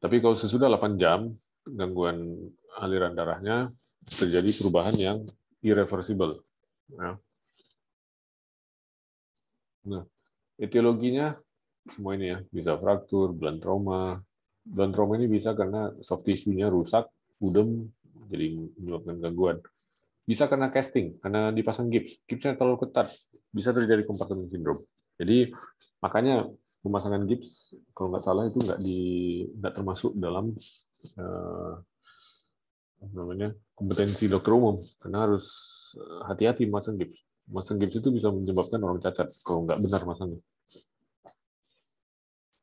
Tapi kalau sesudah 8 jam, gangguan aliran darahnya terjadi perubahan yang irreversible. Ya. Nah, etiologinya semua ini ya, bisa fraktur, blunt trauma, dan trauma ini bisa karena soft tissue-nya rusak, udem, jadi menyebabkan gangguan. Bisa karena casting, karena dipasang gips. Gipsnya terlalu ketat, bisa terjadi kompartemen sindrom Jadi makanya pemasangan gips kalau nggak salah itu nggak di nggak termasuk dalam eh, namanya kompetensi dokter umum karena harus eh, hati-hati masang gips. Masang gips itu bisa menyebabkan orang cacat kalau nggak benar masangnya.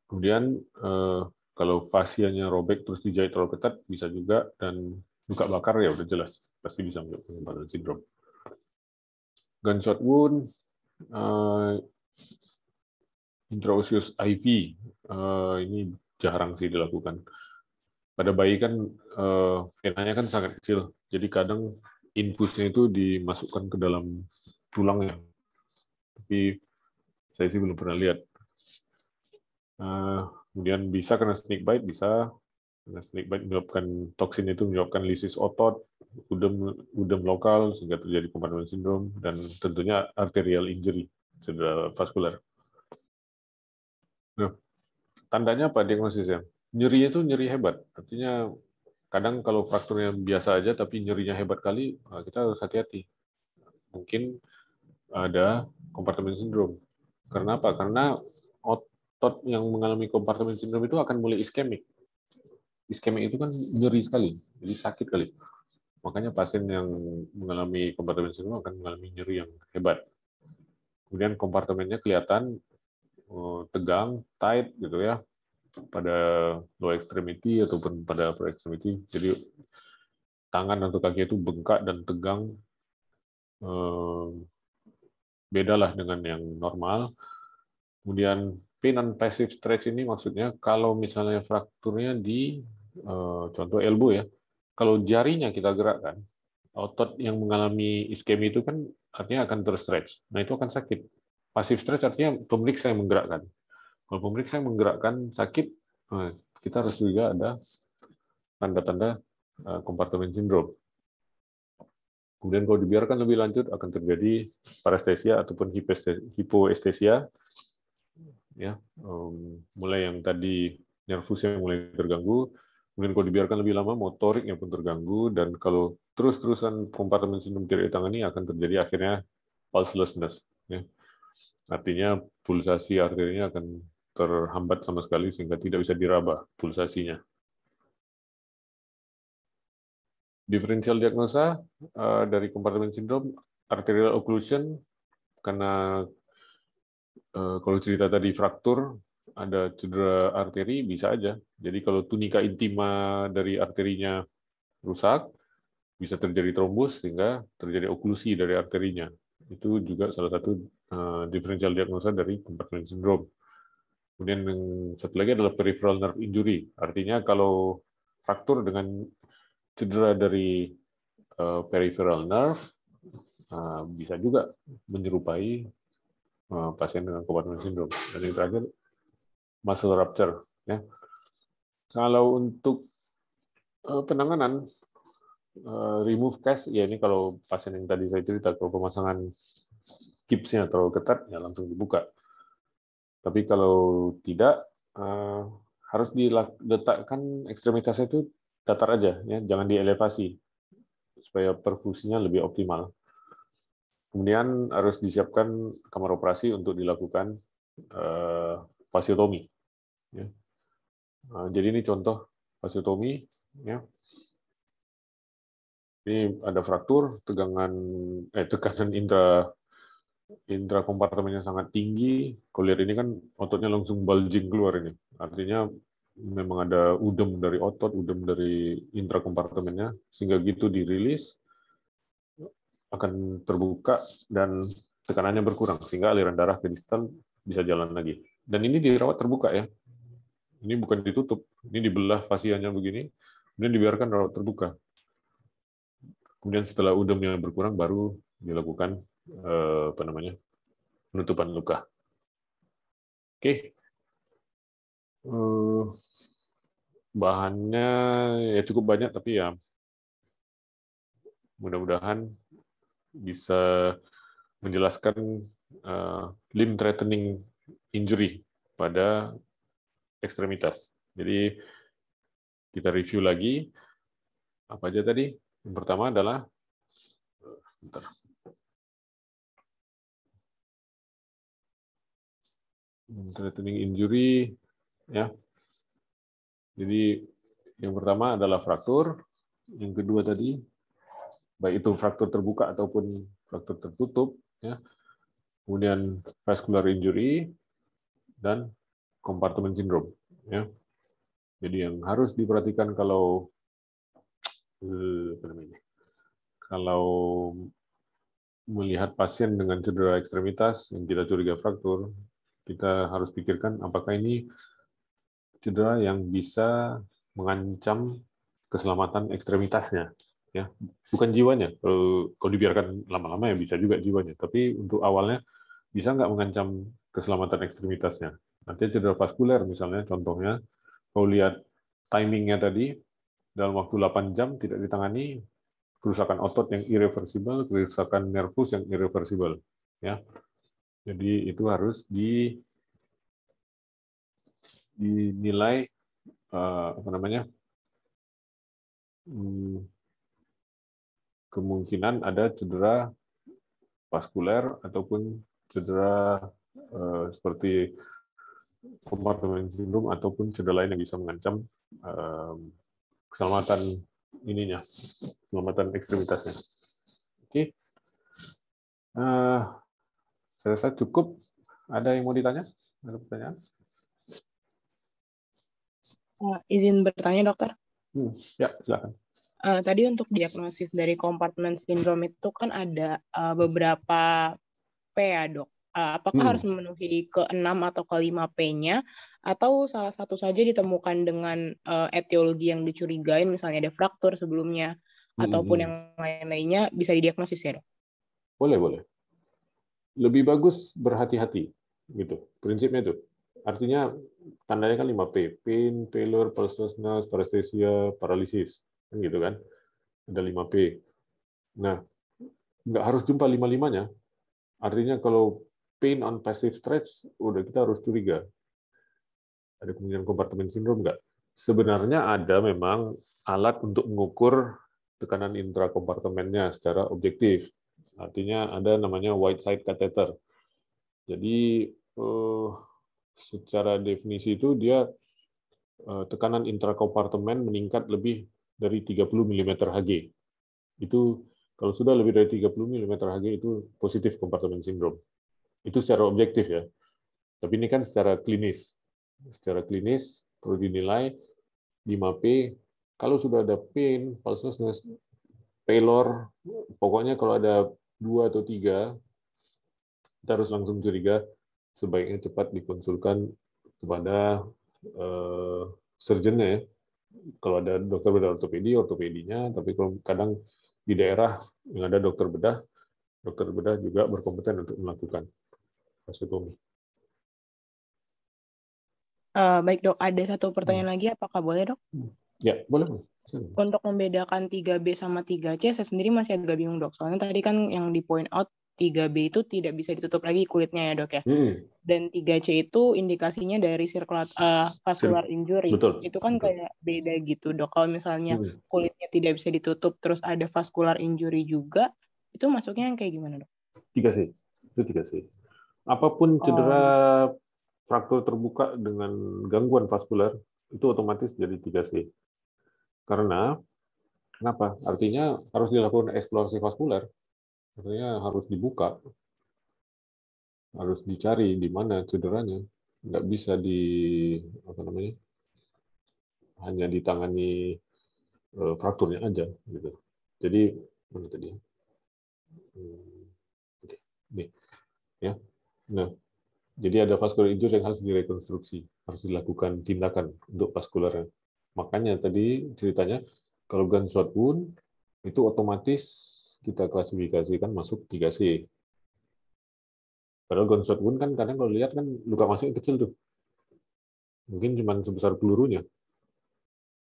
Kemudian eh, kalau fasianya robek terus dijahit terlalu ketat bisa juga dan luka bakar ya udah jelas pasti bisa menyebabkan sindrom Gunshot wound, uh, intraosseous IV uh, eh, ini jarang sih dilakukan. Pada bayi kan uh, venanya kan sangat kecil, jadi kadang infusnya itu dimasukkan ke dalam tulangnya. Tapi saya sih belum pernah lihat. Kemudian bisa kena snake bite, bisa karena snake bite menyebabkan toksin itu menyebabkan lisis otot, udem udem lokal sehingga terjadi kompartemen sindrom dan tentunya arterial injury, cedera vaskular. Nah, tandanya apa diagnosisnya? Nyerinya itu nyeri hebat, artinya kadang kalau frakturnya biasa aja tapi nyerinya hebat kali, ah, kita harus hati-hati. Mungkin ada compartment syndrome. Karena apa? Karena otot yang mengalami kompartemen sindrom itu akan mulai iskemik. Iskemik itu kan nyeri sekali, jadi sakit kali. Makanya pasien yang mengalami kompartemen sindrom akan mengalami nyeri yang hebat. Kemudian kompartemennya kelihatan eh, tegang, tight gitu ya, pada low extremity ataupun pada upper extremity. Jadi tangan atau kaki itu bengkak dan tegang. Eh, bedalah dengan yang normal. Kemudian Pin and passive stretch ini maksudnya kalau misalnya frakturnya di eh, contoh elbow ya, kalau jarinya kita gerakkan, otot yang mengalami iskemi itu kan artinya akan terstretch. Nah itu akan sakit. Passive stretch artinya pemeriksa yang menggerakkan. Kalau pemeriksa yang menggerakkan sakit, eh, kita harus juga ada tanda-tanda kompartemen eh, sindrom. Kemudian kalau dibiarkan lebih lanjut akan terjadi parestesia ataupun hipoestesia ya um, mulai yang tadi nervusnya mulai terganggu mungkin kalau dibiarkan lebih lama motoriknya pun terganggu dan kalau terus-terusan kompartemen sindrom tidak ditangani akan terjadi akhirnya pulselessness ya. artinya pulsasi arterinya akan terhambat sama sekali sehingga tidak bisa diraba pulsasinya differential diagnosa uh, dari kompartemen sindrom arterial occlusion karena Eh, kalau cerita tadi fraktur, ada cedera arteri, bisa aja. Jadi kalau tunika intima dari arterinya rusak, bisa terjadi trombus sehingga terjadi oklusi dari arterinya. Itu juga salah satu eh, differential diagnosa dari compartment syndrome. Kemudian yang satu lagi adalah peripheral nerve injury. Artinya kalau fraktur dengan cedera dari eh, peripheral nerve bisa juga menyerupai Eh, pasien dengan Kobatman syndrome. Dan yang terakhir muscle rupture. Ya. Kalau untuk eh, penanganan eh, remove cast, ya ini kalau pasien yang tadi saya cerita, kalau pemasangan gipsnya terlalu ketat, ya langsung dibuka. Tapi kalau tidak, harus diletakkan ekstremitasnya itu datar aja, ya, jangan dielevasi supaya perfusinya lebih optimal. Kemudian harus disiapkan kamar operasi untuk dilakukan pasiotomi. Eh, ya. nah, jadi ini contoh fasiotomi. Ya. Ini ada fraktur, tegangan eh tekanan intra intra kompartemennya sangat tinggi. Kalau lihat ini kan ototnya langsung bulging keluar ini. Artinya memang ada udem dari otot, udem dari intra kompartemennya sehingga gitu dirilis, akan terbuka dan tekanannya berkurang sehingga aliran darah ke distal bisa jalan lagi. Dan ini dirawat terbuka ya. Ini bukan ditutup, ini dibelah fasianya begini, kemudian dibiarkan rawat terbuka. Kemudian setelah udemnya berkurang baru dilakukan eh, apa namanya? penutupan luka. Oke. Eh, bahannya ya cukup banyak tapi ya mudah-mudahan bisa menjelaskan uh, limb threatening injury pada ekstremitas. Jadi kita review lagi apa aja tadi? Yang pertama adalah bentar. threatening injury ya. Jadi yang pertama adalah fraktur, yang kedua tadi baik itu fraktur terbuka ataupun fraktur tertutup, ya. kemudian vascular injury, dan compartment syndrome. Ya. Jadi yang harus diperhatikan kalau eh, apa kalau melihat pasien dengan cedera ekstremitas yang kita curiga fraktur, kita harus pikirkan apakah ini cedera yang bisa mengancam keselamatan ekstremitasnya ya bukan jiwanya kalau, dibiarkan lama-lama ya bisa juga jiwanya tapi untuk awalnya bisa nggak mengancam keselamatan ekstremitasnya nanti cedera vaskuler misalnya contohnya kalau lihat timingnya tadi dalam waktu 8 jam tidak ditangani kerusakan otot yang irreversible kerusakan nervus yang irreversible ya jadi itu harus di dinilai eh, apa namanya hmm, kemungkinan ada cedera vaskuler ataupun cedera eh, seperti kompartemen sindrom ataupun cedera lain yang bisa mengancam eh, keselamatan ininya, keselamatan ekstremitasnya. Oke, okay. eh, saya rasa cukup. Ada yang mau ditanya? Ada pertanyaan? Eh, izin bertanya dokter? Hmm, ya, silakan uh, tadi untuk diagnosis dari kompartemen sindrom itu kan ada uh, beberapa P ya dok. Uh, apakah hmm. harus memenuhi ke-6 atau ke-5 P-nya atau salah satu saja ditemukan dengan uh, etiologi yang dicurigain misalnya ada fraktur sebelumnya hmm. ataupun hmm. yang lain-lainnya bisa didiagnosis ya dok? Boleh, boleh. Lebih bagus berhati-hati gitu. Prinsipnya itu. Artinya tandanya kan 5P, pain, failure, perslessness, paresthesia, paralisis gitu kan ada 5 p nah nggak harus jumpa lima limanya artinya kalau pain on passive stretch udah kita harus curiga ada kemungkinan kompartemen sindrom nggak sebenarnya ada memang alat untuk mengukur tekanan intrakompartemennya secara objektif artinya ada namanya white side catheter jadi eh, secara definisi itu dia eh, tekanan intrakompartemen meningkat lebih dari 30 mm Hg. Itu kalau sudah lebih dari 30 mm Hg itu positif kompartemen sindrom. Itu secara objektif ya. Tapi ini kan secara klinis. Secara klinis perlu dinilai 5P kalau sudah ada pain, falseness, pelor, pokoknya kalau ada dua atau tiga, kita harus langsung curiga, sebaiknya cepat dikonsulkan kepada uh, eh, surgeon ya, kalau ada dokter bedah ortopedi, ortopedinya, tapi kalau kadang di daerah yang ada dokter bedah, dokter bedah juga berkompeten untuk melakukan vasotomi. Uh, eh, baik dok, ada satu pertanyaan hmm. lagi, apakah boleh dok? Ya, boleh. Untuk membedakan 3B sama 3C, saya sendiri masih agak bingung dok. Soalnya tadi kan yang di point out 3B itu tidak bisa ditutup lagi kulitnya ya dok ya. Hmm. Dan 3C itu indikasinya dari sirkulat uh, vascular injury. Betul. Itu kan Betul. kayak beda gitu dok. Kalau misalnya hmm. kulitnya tidak bisa ditutup terus ada vascular injury juga, itu masuknya yang kayak gimana dok? 3C. Itu 3C. Apapun cedera oh. fraktur terbuka dengan gangguan vaskular itu otomatis jadi 3C. Karena Kenapa? Artinya harus dilakukan eksplorasi vaskular Artinya harus dibuka, harus dicari di mana cederanya. Nggak bisa di apa namanya hanya ditangani e, eh, frakturnya aja gitu. Jadi mana tadi? Ya? Hmm, ya. Nah, jadi ada vascular injury yang harus direkonstruksi, harus dilakukan tindakan untuk vaskularnya. Makanya tadi ceritanya kalau gunshot wound itu otomatis kita klasifikasikan masuk 3C. Padahal gunshot wound kan kadang kalau lihat kan luka masuknya kecil tuh. Mungkin cuma sebesar pelurunya.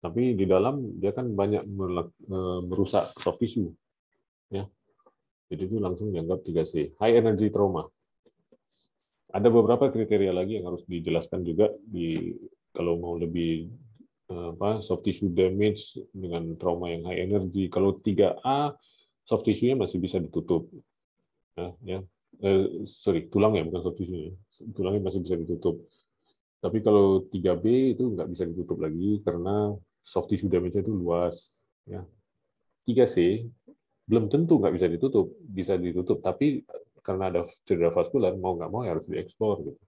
Tapi di dalam dia kan banyak e, merusak soft tissue. Ya. Jadi itu langsung dianggap 3C. High energy trauma. Ada beberapa kriteria lagi yang harus dijelaskan juga di kalau mau lebih e, apa soft tissue damage dengan trauma yang high energy. Kalau 3A soft tissue-nya masih bisa ditutup. Nah, ya, eh, sorry, tulang ya bukan soft tissue-nya. Tulangnya masih bisa ditutup. Tapi kalau 3B itu nggak bisa ditutup lagi karena soft tissue damage-nya itu luas. Ya. 3C belum tentu nggak bisa ditutup, bisa ditutup, tapi karena ada cedera vaskular mau nggak mau ya harus diekspor gitu.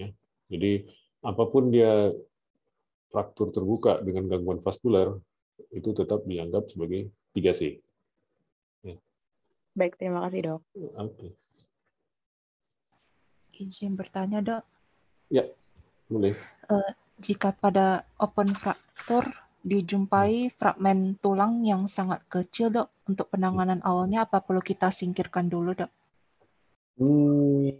Ya. Jadi apapun dia fraktur terbuka dengan gangguan vaskular itu tetap dianggap sebagai 3C. Baik, terima kasih dok. Oke. Okay. Izin bertanya dok. Ya, boleh. Uh, jika pada open fraktur dijumpai hmm. fragmen tulang yang sangat kecil dok, untuk penanganan hmm. awalnya apa perlu kita singkirkan dulu dok? Hmm,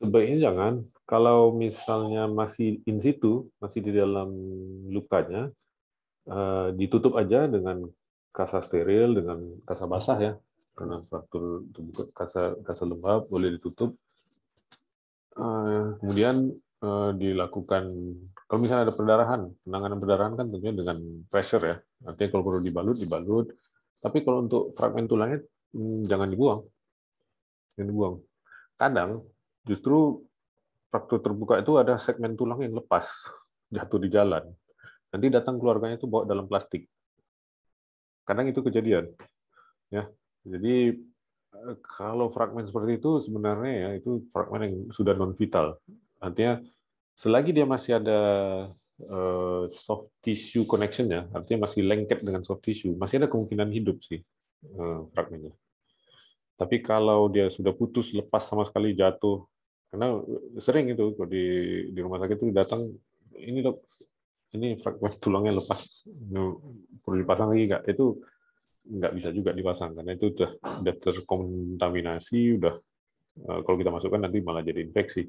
sebaiknya jangan. Kalau misalnya masih in situ, masih di dalam lukanya, eh, ditutup aja dengan kasa steril, dengan kasa basah ya, karena faktor terbuka kasa kasa lembab boleh ditutup eh, kemudian uh, dilakukan kalau misalnya ada perdarahan penanganan perdarahan kan tentunya dengan pressure ya Nanti kalau perlu dibalut dibalut tapi kalau untuk fragmen tulangnya hmm, jangan dibuang jangan dibuang kadang justru faktor terbuka itu ada segmen tulang yang lepas jatuh di jalan nanti datang keluarganya itu bawa dalam plastik kadang itu kejadian ya jadi eh, kalau fragmen seperti itu sebenarnya ya itu fragmen yang sudah non vital. Artinya selagi dia masih ada eh, soft tissue connection-nya, artinya masih lengket dengan soft tissue, masih ada kemungkinan hidup sih eh, fragmennya. Tapi kalau dia sudah putus, lepas sama sekali jatuh, karena sering itu di di rumah sakit itu datang ini dok, ini fragmen tulangnya lepas, perlu dipasang lagi nggak? Itu nggak bisa juga dipasang karena itu udah udah terkontaminasi udah eh, kalau kita masukkan nanti malah jadi infeksi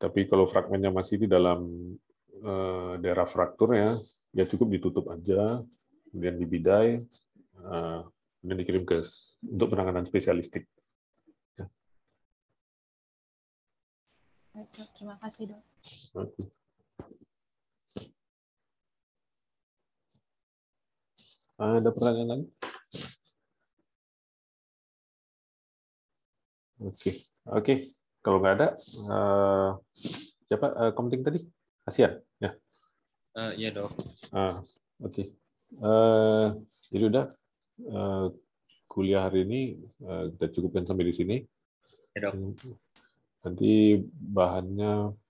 tapi kalau fragmennya masih di dalam eh, daerah frakturnya ya cukup ditutup aja kemudian dibidai eh, kemudian dikirim ke untuk penanganan spesialistik ya. terima kasih dok. okay. Ah, ada pertanyaan lagi? Oke, okay. oke. Okay. Kalau nggak ada, uh, siapa uh, eh, komting tadi? Asia, ya? Uh, iya dok. Uh, oke. Okay. Uh, jadi udah uh, kuliah hari ini uh, kita cukupkan sampai di sini. Ya, dok. Nanti bahannya